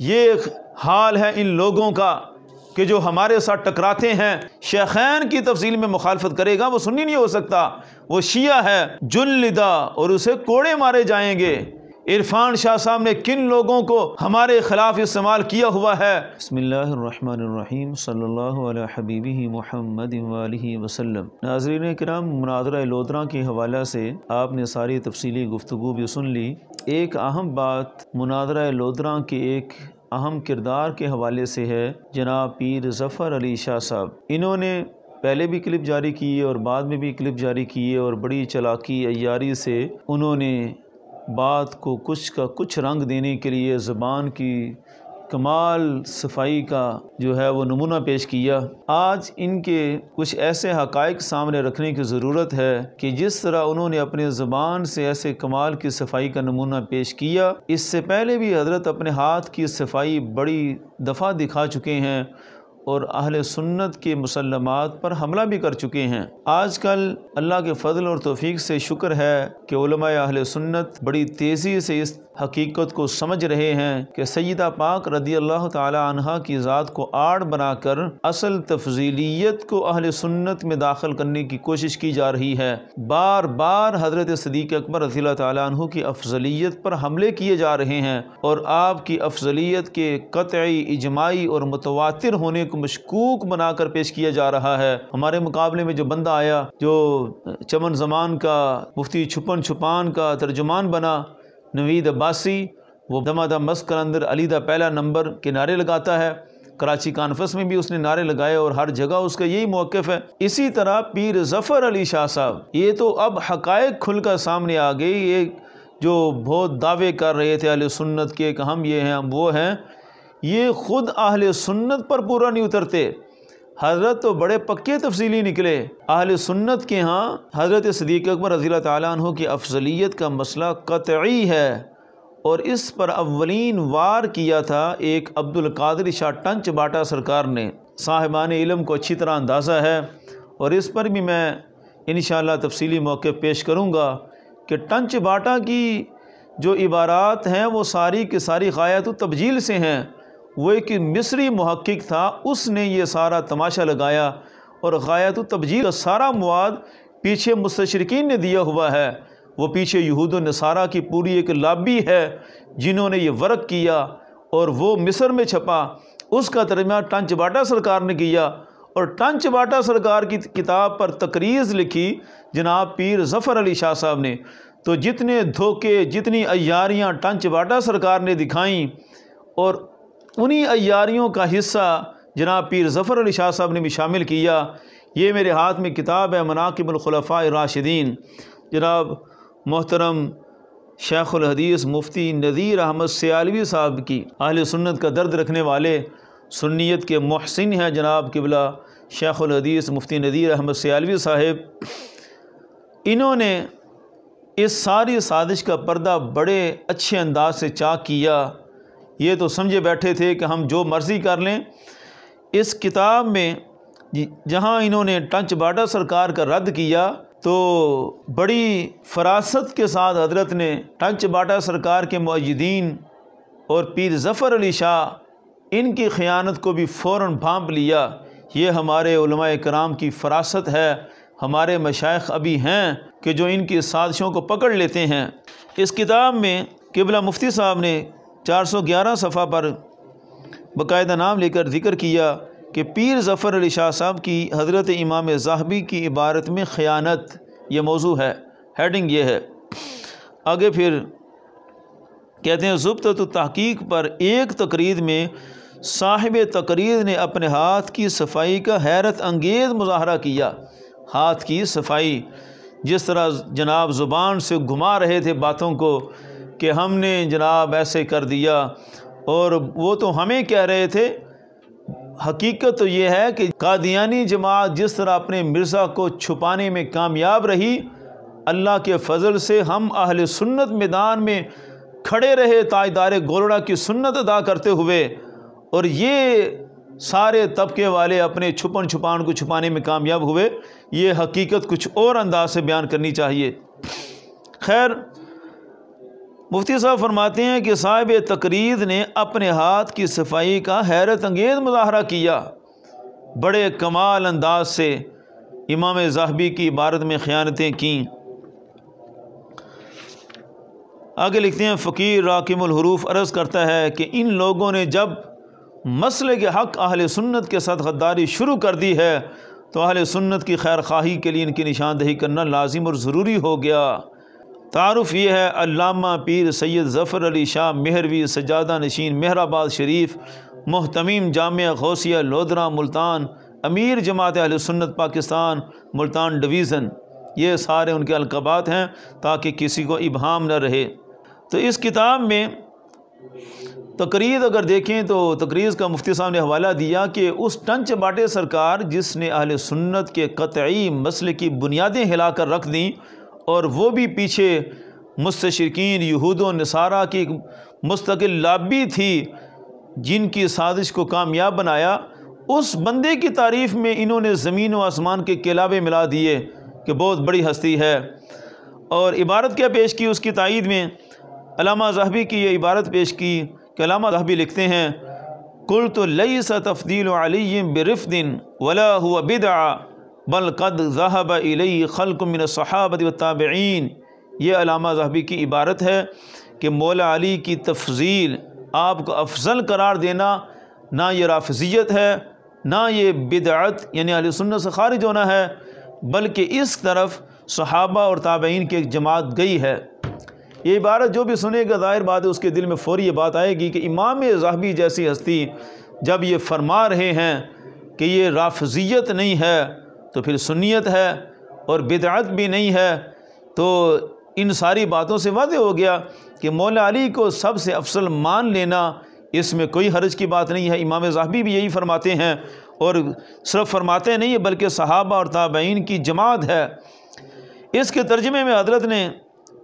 ये हाल है इन लोगों का कि जो हमारे साथ टकराते हैं शेखैन की तफसील में मुखालफत करेगा वो सुन्नी नहीं हो सकता वो शिया है जुल्लिदा और उसे कोड़े मारे जाएंगे इरफान शाह साहब ने किन लोगों को हमारे खिलाफ इस्तेमाल किया हुआ है बसमीम सल्हबीबी मोहम्मद वसलम नाजरीन कराम मुनाजरा लोदरा के हवाले से आपने सारी तफसली गुफ्तु भी सुन ली एक अहम बात मुनादरा लोदरा के एक अहम किरदार के हवाले से है जनाब पीर जफ़र अली शाह साहब इन्होंने पहले भी क्लिप जारी किए और बाद में भी क्लिप जारी किए और बड़ी चलाकी अयारी से उन्होंने बात को कुछ का कुछ रंग देने के लिए ज़बान की कमाल सफाई का जो है वो नमूना पेश किया आज इनके कुछ ऐसे हकाइक सामने रखने की ज़रूरत है कि जिस तरह उन्होंने अपने ज़बान से ऐसे कमाल की सफाई का नमूना पेश किया इससे पहले भी हज़रत अपने हाथ की सफाई बड़ी दफ़ा दिखा चुके हैं और अहल सुन्नत के मुसलमत पर हमला भी कर चुके हैं आज कल अल्लाह के फजल और तोफ़ी से शुक्र है कि अहल सुन्नत बड़ी तेज़ी से इस हकीकत को समझ रहे हैं कि सईदा पाक रदी अल्लाह तहा की ज़ात को आड़ बनाकर असल तफजीलीत को अहल सुन्नत में दाखिल करने की कोशिश की जा रही है बार बार हज़रत सदीक अकबर रजील तु की अफजलीत पर हमले किए जा रहे हैं और आपकी अफजलीत के कतई इजमाई और मुतवा होने को मशकूक बनाकर पेश किया जा रहा है हमारे मुकाबले में जो बंदा आया जो चमन जमान का मुफ्ती छुपन छुपान का तर्जुमान बना नवीद अब्बासी वो दम मस्क अंदर दा पहला नंबर के नारे लगाता है कराची कॉन्फ्रेंस में भी उसने नारे लगाए और हर जगह उसका यही मौक़ है इसी तरह पीर जफ़र अली शाह साहब ये तो अब हक़ खुलकर सामने आ गई ये जो बहुत दावे कर रहे थे अहल सुन्नत के हम ये हैं हम वो हैं ये ख़ुद अहल सुन्नत पर पूरा नहीं उतरते हज़रत तो बड़े पक्के तफसीली निकले अहल सुन्नत के यहाँ हज़रत सदीक अकबर रजील तु की अफजलीत का मसला कतई है और इस पर अवलिन वार किया था एक अब्दुल कादिर शाह टंच बाटा सरकार ने साहिबान इलम को अच्छी तरह अंदाज़ा है और इस पर भी मैं इन तफसीली मौके पेश करूँगा कि टंच बाटा की जो इबारात हैं वो सारी की सारी गायत तबजील से हैं वो एक मिस्री महक्क था उसने ये सारा तमाशा लगाया और गायत तबजील का सारा मवाद पीछे मुस्तरकिन ने दिया हुआ है वो पीछे यहूद नसारा की पूरी एक लाबी है जिन्होंने ये वर्क किया और वो मिस्र में छपा उसका टंच बाटा सरकार ने किया और टंचबाटा सरकार की किताब पर तकरीज़ लिखी जनाब पीर ज़फ़र अली शाह साहब ने तो जितने धोखे जितनी अयारियाँ बाटा सरकार ने दिखाई और उन्हीं अयारियों का हिस्सा जनाब पीर ज़फ़र अली शाह साहब ने भी शामिल किया ये मेरे हाथ में किताब है मनाकबलखलफ़ा राशिदीन जनाब मोहतरम शेख़ुलहदीस मुफ्ती नज़ीर अहमद सियालवी साहब की अहल सुन्नत का दर्द रखने वाले सुन्नीत के महसिन हैं जनाब किबला शेख़ुलहदीस मुफ्ती नज़ीर अहमद सियालवी साहब इन्होंने इस सारी साजिश का पर्दा बड़े अच्छे अंदाज से चाक किया ये तो समझे बैठे थे कि हम जो मर्ज़ी कर लें इस किताब में जहाँ इन्होंने टंच बाडा सरकार का रद्द किया तो बड़ी फरासत के साथ हजरत ने टंच बाटा सरकार के मुदीन और पीर ज़फ़र अली शाह इनकी ख़यानत को भी फ़ौर भांप लिया ये हमारे कराम की फरासत है हमारे मशाइ अभी हैं कि जो इनकी साजिशों को पकड़ लेते हैं इस किताब में किबला मुफ्ती साहब ने चार सौ ग्यारह सफ़ा पर बाकायदा नाम लेकर ज़िक्र किया कि पीर ज़फ़र अली शाह साहब की हज़रत इमाम जाहबी की इबारत में ख़यानत ये मौजू है हेडिंग ये है आगे फिर कहते हैं जुब्त तो तहकीक पर एक तकरीर में साहिब तकरीर ने अपने हाथ की सफाई का हैरत अंगेज़ मुजाहरा किया हाथ की सफाई जिस तरह जनाब ज़ुबान से घुमा रहे थे बातों को कि हमने जनाब ऐसे कर दिया और वो तो हमें कह रहे थे हकीकत तो ये है कि कादियानी जमात जिस तरह अपने मिर्ज़ा को छुपाने में कामयाब रही अल्लाह के फजल से हम अहल सुन्नत मैदान में खड़े रहे ताजदार गोलड़ा की सुन्नत अदा करते हुए और ये सारे तबके वाले अपने छुपन छुपान को छुपाने में कामयाब हुए ये हकीकत कुछ और अंदाज से बयान करनी चाहिए खैर मुफ्ती साहब फरमाते हैं कि साहब तकरीद ने अपने हाथ की सफाई का हैरत अंगेज मुजाहरा किया बड़े कमाल अंदाज से इमाम जहबी की इबारत में ख़यानतें कं आगे लिखते हैं फ़कीर राकिमहरूफ अर्ज़ करता है कि इन लोगों ने जब मसले के हक़ अहल सुन्नत के साथ गद्दारी शुरू कर दी है तो अहल सुन्नत की खैर खाही के लिए इनकी निशानदेही करना लाजिम और ज़रूरी हो गया तारफ़ ये है अल्लामा पीर सैद ज़फ़र अली शाह मेहरवी सजादा नशीन मेहराबाद शरीफ महतमीम जाम गौसिया लोधरा मुल्तान अमीर जमात अहसन्नत पाकिस्तान मुल्तान डिवीज़न ये सारे उनके अलकबात हैं ताकि किसी को इबहम न रहे तो इस किताब में तकरीर अगर देखें तो तकरीर का मुफ्ती साहब ने हवाला दिया कि उस टंच बाटे सरकार जिसने अहल सुन्नत के कतई मसले की बुनियादें हिलाकर रख दी और वो भी पीछे मुस्तशरकिन यहूद नसारा की एक मुस्तकिल लाबी थी जिनकी साजिश को कामयाब बनाया उस बंदे की तारीफ़ में इन्होंने ज़मीन व आसमान के किलाबे मिला दिए कि बहुत बड़ी हस्ती है और इबारत क्या पेश की उसकी तइद में अलामा जहबी की यह इबारत पेश की कि अलामा जहबी लिखते हैं कुल तो लई सा तफदील अली बरफ़ दिन वला हुआ बिदा बलकद जहब इलई खल्क मिन सहाबत वाबीन ये अलामा जहबी की इबारत है कि मौला अली की तफजील आपको अफजल करार देना ना ये राफजियत है ना ये बिदअत यानी अली सुन्नत से खारिज होना है बल्कि इस तरफ सहाबा और ताबीन की एक जमात गई है ये इबारत जो भी सुनेगा ज़ाहिर बात है उसके दिल में फ़ौरी ये बात आएगी कि इमाम जहबी जैसी हस्ती जब ये फरमा रहे हैं कि ये राफजियत नहीं है तो फिर सुनीत है और बिदात भी नहीं है तो इन सारी बातों से वादे हो गया कि मौला अली को सबसे अफसल मान लेना इसमें कोई हर्ज की बात नहीं है इमाम जहबी भी यही फरमाते हैं और सिर्फ फरमाते नहीं है बल्कि सहाबा और ताबीन की जमात है इसके तर्जमे में हजरत ने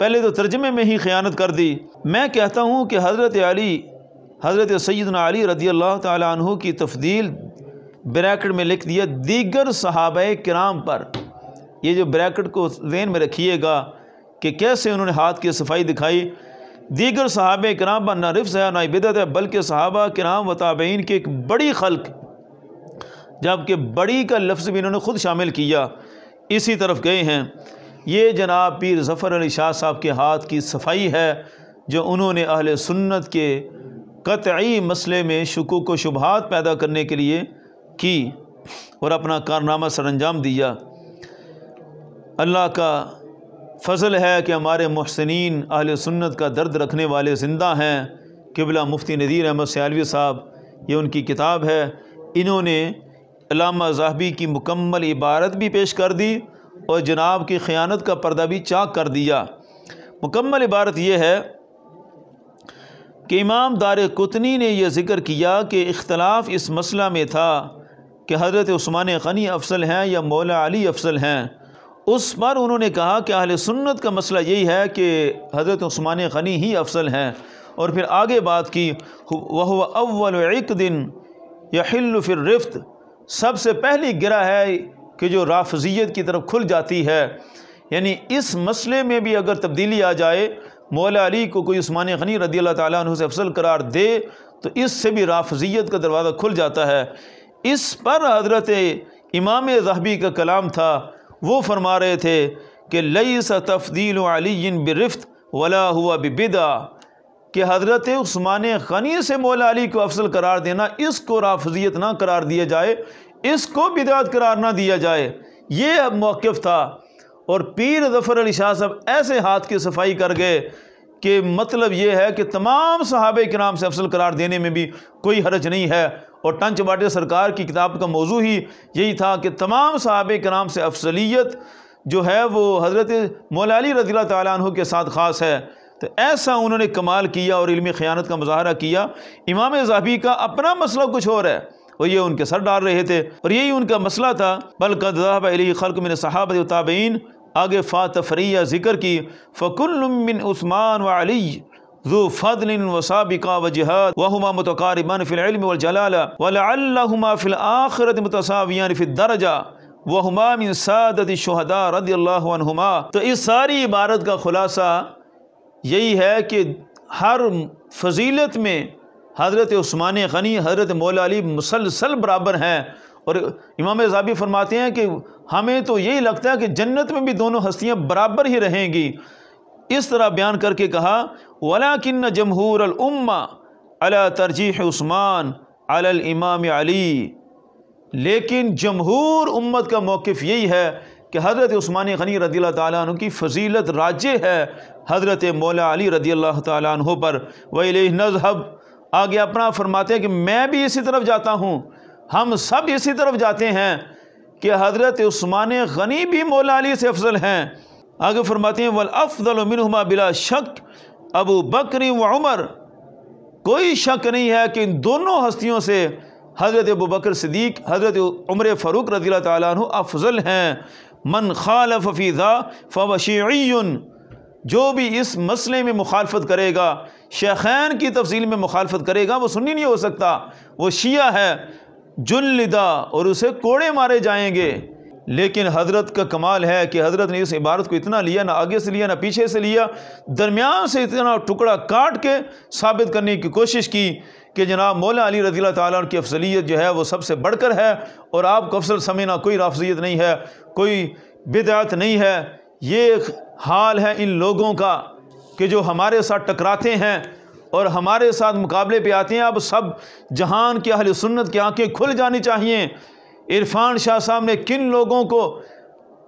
पहले तो तर्जमे में ही ख़यानत कर दी मैं कहता हूँ कि हज़रत अली हज़रत सैदन अली रदी अल्लाह तहु की तफदील ब्रैकेट में लिख दिया दीगर सहाब कराम पर ये जो ब्रैकेट को जेन में रखिएगा कि कैसे उन्होंने हाथ की सफाई दिखाई दीगर सहाब कराम पर ना रिफ्स है ना बिदत है बल्कि सहाबा कराम ताबेन की एक बड़ी खलक़ जबकि बड़ी का लफ्ज़ भी इन्होंने ख़ुद शामिल किया इसी तरफ गए हैं ये जनाब पीर ज़फ़र अली शाह साहब के हाथ की सफाई है जो उन्होंने अहल सुन्नत के कतई मसले में शकूक व शुबहत पैदा करने के लिए की और अपना कारनामा सर अंजाम दिया अल्लाह का फजल है कि हमारे महसनिन अहल सुन्नत का दर्द रखने वाले ज़िंदा हैं किबला मुफ्ती नदीर अहमद सयालवी साहब ये उनकी किताब है इन्होंने अलामा जहबी की मुकम्मल इबारत भी पेश कर दी और जनाब की ख़ियानत का पर्दा भी चाक कर दिया मुकम्मल इबारत यह है कि इमाम दार कुतनी ने यह ज़िक्र किया कि इख्तलाफ इस मसला में था कि हज़रत उस्मान गनी अफसल हैं या मौला अली अफसल हैं उस पर उन्होंने कहा कि अहल सुन्नत का मसला यही है कि हज़रत उस्मान गनी ही अफसल हैं और फिर आगे बात की वह अव्वल दिन हिल फिर रिफ्त सबसे पहली गिरा है कि जो राफजियत की तरफ खुल जाती है यानी इस मसले में भी अगर तब्दीली आ जाए मौला अली को कोई उस्मान गनी रदी अल्लाह ताली से अफसल करार दे तो इससे भी राफजियत का दरवाज़ा खुल जाता है इस पर हजरत इमाम जहबी का कलाम था वो फरमा रहे थे कि लई सा तफदील अली बिरफ्त वला हुआ बिबिदा कि हज़रत उस्मान गनी से मौला अली को अफसल करार देना इसको राफजियत ना करार दिया जाए इसको बिदात करार ना दिया जाए ये अब मौक़ था और पीर जफ़र अली शाह साहब ऐसे हाथ की सफाई कर गए कि मतलब ये है कि तमाम सहाबे के नाम से अफसल करार देने में भी कोई हरज नहीं है और टंच वाटर सरकार की किताब का मौजू ही यही था कि तमाम साहब कराम से अफसलियत जो है वो हज़रत मौलाली रजील तु के साथ ख़ास है तो ऐसा उन्होंने कमाल किया और इलमी ख़ियानत का मुजाहरा किया इमाम जहबी का अपना मसला कुछ और है और ये उनके सर डाल रहे थे और यही उनका मसला था बल्कि खल मिन सहाबत आगे फ़ा तफरी ज़िक्र की फ़कुल उस्मान वली जो फ़दलिन वसाबिका वजहद वहुमा मतकारबन फ़िल्म वजलाला वलमा फ़िल आखरत मतसावियान फ़िदरजा वहुमा मिन सादत शहदा रदी अल्लाहुमा तो इस सारी इबारत का ख़ुलासा यही है कि हर फजीलत में हज़रत स्मान गनी हज़रत मौला अली मुसलसल बराबर हैं और इमाम जाबी फरमाते हैं कि हमें तो यही लगता है कि जन्नत में भी दोनों हस्तियाँ बराबर ही रहेंगी इस तरह बयान करके कहा वला किन्न जमहूर उम्मा अला तरजीह उस्मान अल इमाम अली लेकिन जमहूर उम्मत का मौक़ यही है कि हज़रत उस्मान गनी रदील तु की फजीलत राज्य है हज़रत मौला अली रदी अल्लाह तु पर वही नजहब आगे अपना फरमाते हैं कि मैं भी इसी तरफ जाता हूँ हम सब इसी तरफ जाते हैं कि हज़रत स्मान गनी भी मौला अली से अफजल हैं आगे फरमाते हैं वल मिनहुमा बिला शक अबू बकर व उमर कोई शक नहीं है कि इन दोनों हस्तियों से हज़रत अबू बकर सदीक हज़रत उमर फ़ारूक रदील तु अफजल हैं मन खालफ फ़ीज़ा फ़वशीन जो भी इस मसले में मुखालफत करेगा शेखैन की तफसील में मुखालफत करेगा वो सुन्नी नहीं हो सकता वो शिया है जुल्लिदा और उसे कोड़े मारे जाएंगे लेकिन हज़रत का कमाल है कि हज़रत ने इस इबारत को इतना लिया ना आगे से लिया ना पीछे से लिया दरमियान से इतना टुकड़ा काट के साबित करने की कोशिश की कि जनाब मौला अली रजी तन की अफसलियत जो है वो सबसे बढ़कर है और आपको अफसल समझना कोई राफजियत नहीं है कोई बिदात नहीं है ये हाल है इन लोगों का कि जो हमारे साथ टकराते हैं और हमारे साथ मुकाबले पर आते हैं अब सब जहान के अहल सुन्नत की आँखें खुल जानी चाहिए इरफान शाह साहब ने किन लोगों को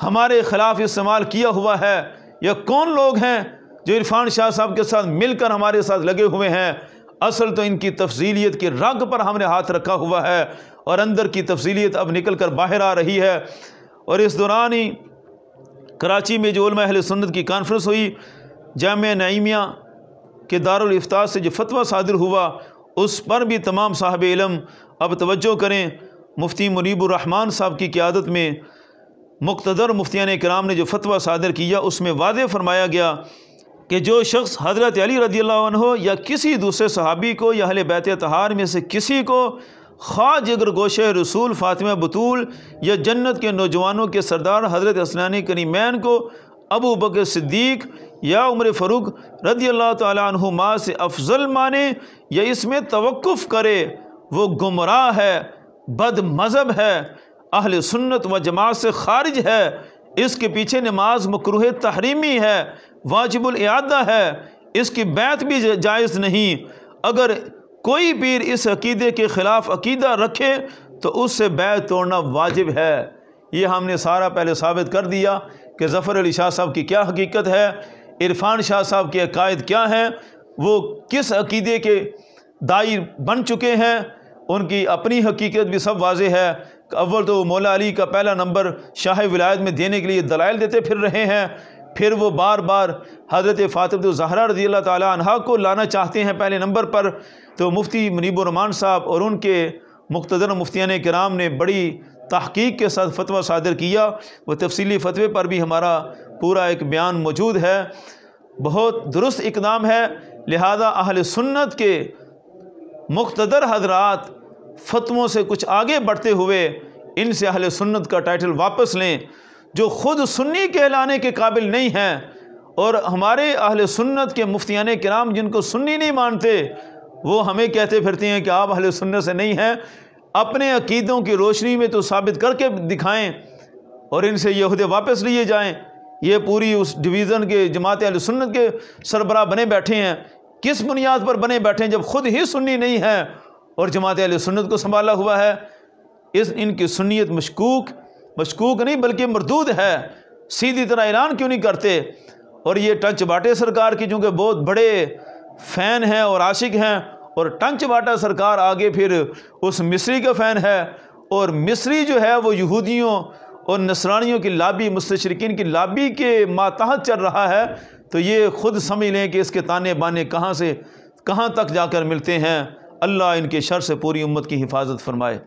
हमारे ख़िलाफ़ इस्तेमाल किया हुआ है या कौन लोग हैं जो इरफान शाह साहब के साथ मिलकर हमारे साथ लगे हुए हैं असल तो इनकी तफजीलियत के रग पर हमने हाथ रखा हुआ है और अंदर की तफजीलियत अब निकल कर बाहर आ रही है और इस दौरान ही कराची में जो अहल सुन्नत की कॉन्फ्रेंस हुई जाम नईमिया के दारुलफ्तार से जो फतवा सादिर हुआ उस पर भी तमाम साहब इलम अब तवज्जो करें मुफ्ती मुनीबरहमान साहब की क्यादत में मुख्तर मुफ्तियान कराम ने जो फतवा सादर किया उसमें वादे फरमाया गया कि जो शख्स हज़रत अली रदी हो या किसी दूसरे सहाबी को या अहल बैत तहार में से किसी को ख़्वा जिगर गोश रसूल फ़ातिमा बतूल या जन्नत के नौजवानों के सरदार हज़रत असनानी करीमैन को अबू बकर सिद्दीक या उम्र फ़रूक रदी अल्लाह तुमा से अफजल माने या इसमें तवक़ करे वो गुमराह है बद मज़हब है अहल सुन्नत व जमात से खारिज है इसके पीछे नमाज मकरूह तहरीमी है वाजिबुलदा है इसकी बैत भी जायज़ नहीं अगर कोई पीर इस अकीदे के ख़िलाफ़ अकीदा रखे तो उससे बैत तोड़ना वाजिब है ये हमने सारा पहले साबित कर दिया कि ज़फ़र अली शाह साहब की क्या हकीकत है इरफान शाह साहब के अकायद क्या हैं वो किस अकीदे के दायर बन चुके हैं उनकी अपनी हकीकत भी सब वाज है अव्वल तो मौला अली का पहला नंबर शाह विलायत में देने के लिए दलाइल देते फिर रहे हैं फिर वो बार बार हज़रत फ़ातिम जहरा रजी अल्लाह तहा को लाना चाहते हैं पहले नंबर पर तो मुफ्ती मनीबरमान साहब और उनके मुख्तर ने कराम ने बड़ी तहकीक के साथ फतवा सादर किया वह तफसीली फतवे पर भी हमारा पूरा एक बयान मौजूद है बहुत दुरुस्त इकदाम है लिहाजा अहल सुन्नत के मुख्तर हजरात फतवों से कुछ आगे बढ़ते हुए इनसे अहल सुन्नत का टाइटल वापस लें जो ख़ुद सुन्नी कहलाने के काबिल नहीं हैं और हमारे अहल सुन्नत के मुफ्तियान कराम जिनको सुन्नी नहीं मानते वो हमें कहते फिरते हैं कि आप अहल सुन्नत से नहीं हैं अपने अकीदों की रोशनी में तो साबित करके दिखाएँ और इनसे ये अहदे वापस लिए जाएँ ये पूरी उस डिवीज़न के जमात सुन्नत के सरबरा बने बैठे हैं किस बुनियाद पर बने बैठे हैं जब खुद ही सुन्नी नहीं है और जमात सुन्नत को संभाला हुआ है इस इनकी सुनीत मशकूक मशकूक नहीं बल्कि मरदूद है सीधी तरह ऐलान क्यों नहीं करते और ये टंच बाटे सरकार की चूँकि बहुत बड़े फ़ैन हैं और आशिक हैं और टंच बाटा सरकार आगे फिर उस मिस्री का फ़ैन है और मिस्री जो है वो यहूदियों और नसरानियों की लाबी मुस्तरकिन की लाबी के मातहत चल रहा है तो ये ख़ुद समझ लें कि इसके ताने बाने कहाँ से कहाँ तक जाकर मिलते हैं अल्लाह इनके शर से पूरी उम्मत की हिफाजत फरमाए